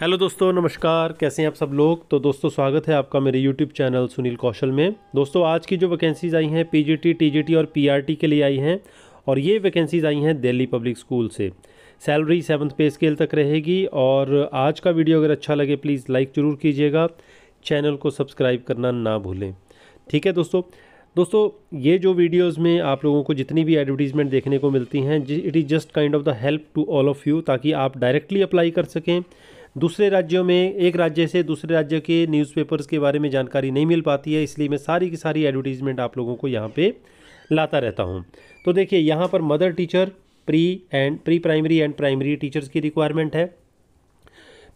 hello दोस्तों नमस्कार कैसे हैं आप सब लोग तो दोस्तों स्वागत है आपका मेरे यूट्यूब चैनल सुनील कौशल में दोस्तों आज की जो वैकेंसीज़ आई हैं पीजीटी टीजीटी और पीआरटी के लिए आई हैं और ये वैकेंसीज़ आई हैं दिल्ली पब्लिक स्कूल से सैलरी सेवन्थ पे स्केल तक रहेगी और आज का वीडियो अगर अच्छा लगे प्लीज़ लाइक ज़रूर कीजिएगा चैनल को सब्सक्राइब करना ना भूलें ठीक है दोस्तों दोस्तों ये जो वीडियोस में आप लोगों को जितनी भी एडवर्टीज़मेंट देखने को मिलती हैं it is just kind of the help to all of you ताकि आप डायरेक्टली अप्लाई कर सकें दूसरे राज्यों में एक राज्य से दूसरे राज्य के न्यूज़पेपर्स के बारे में जानकारी नहीं मिल पाती है इसलिए मैं सारी की सारी एडवर्टीजमेंट आप लोगों को यहाँ पे लाता रहता हूँ तो देखिए यहाँ पर mother teacher pre and pre primary and primary teachers की रिक्वायरमेंट है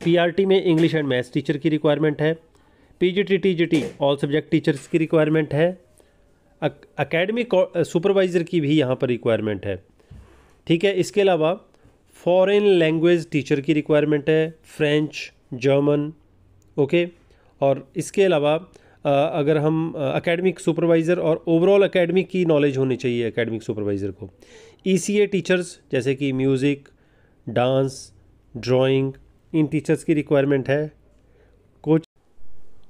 पी में इंग्लिश एंड मैथ्स टीचर की रिक्वायरमेंट है G T all subject teachers की रिक्वायरमेंट है अकेडमिक सुपरवाइज़र की भी यहाँ पर रिक्वायरमेंट है ठीक है इसके अलावा फॉरेन लैंग्वेज टीचर की रिक्वायरमेंट है फ्रेंच जर्मन ओके और इसके अलावा अगर हम एकेडमिक सुपरवाइज़र और ओवरऑल एकेडमिक की नॉलेज होनी चाहिए एकेडमिक सुपरवाइज़र को ई e टीचर्स जैसे कि म्यूज़िक डांस ड्राइंग इन टीचर्स की रिक्वायरमेंट है coach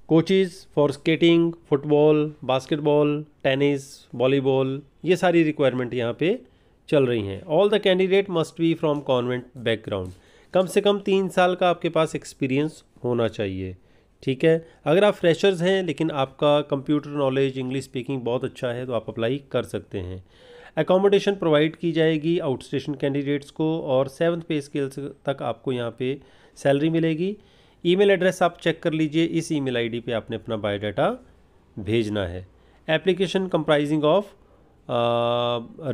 coaches for skating football basketball tennis volleyball ये सारी रिक्वायरमेंट यहाँ पे चल रही हैं all the candidate must be from convent background कम से कम तीन साल का आपके पास एक्सपीरियंस होना चाहिए ठीक है अगर आप फ्रेशर्स हैं लेकिन आपका कंप्यूटर नॉलेज इंग्लिश स्पीकिंग बहुत अच्छा है तो आप अप्लाई कर सकते हैं एकोमोडेशन प्रोवाइड की जाएगी आउट स्टेशन कैंडिडेट्स को और सेवन्थ पे स्केल तक आपको यहाँ पे सैलरी मिलेगी ईमेल एड्रेस आप चेक कर लीजिए इस ईमेल आईडी पे आपने अपना बायोडाटा भेजना है application comprising of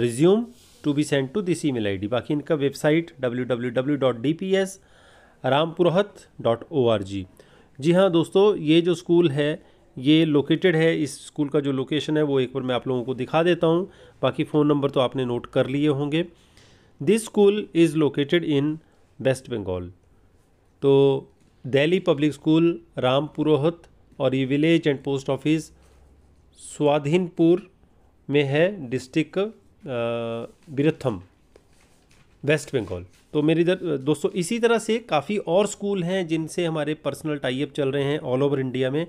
resume to be send to this email I D बाकी इनका website W W W dot dot D P S O G G हाँ दोस्तों ये जो स्कूल है ये लोकेटेड है इस स्कूल का जो लोकेशन है वो एक बार मैं आप लोगों को दिखा देता हूँ बाकी फ़ोन नंबर तो आपने नोट कर लिए होंगे this school is located in West Bengal तो दिल्ली पब्लिक स्कूल राम पुरोहित और ये village and post office Swadhinpur में है डिस्ट्रिक्ट बिरथम वेस्ट बंगाल तो मेरे इधर दोस्तों इसी तरह से काफ़ी और स्कूल हैं जिनसे हमारे पर्सनल टाइप चल रहे हैं ऑल ओवर इंडिया में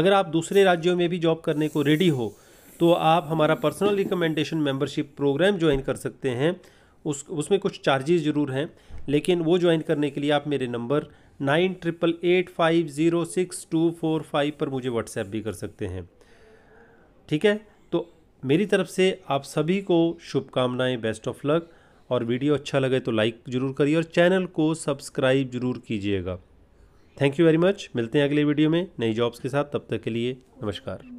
अगर आप दूसरे राज्यों में भी जॉब करने को रेडी हो तो आप हमारा personal recommendation membership program join कर सकते हैं उस उसमें कुछ चार्जेस ज़रूर हैं लेकिन वो ज्वाइन करने के लिए आप मेरे number nine triple eight five zero six two four five पर मुझे व्हाट्सएप भी कर सकते हैं ठीक है मेरी तरफ से आप सभी को शुभकामनाएं बेस्ट ऑफ लक और वीडियो अच्छा लगे तो लाइक ज़रूर करिए और चैनल को सब्सक्राइब ज़रूर कीजिएगा थैंक यू वेरी मच मिलते हैं अगले वीडियो में नई जॉब्स के साथ तब तक के लिए नमस्कार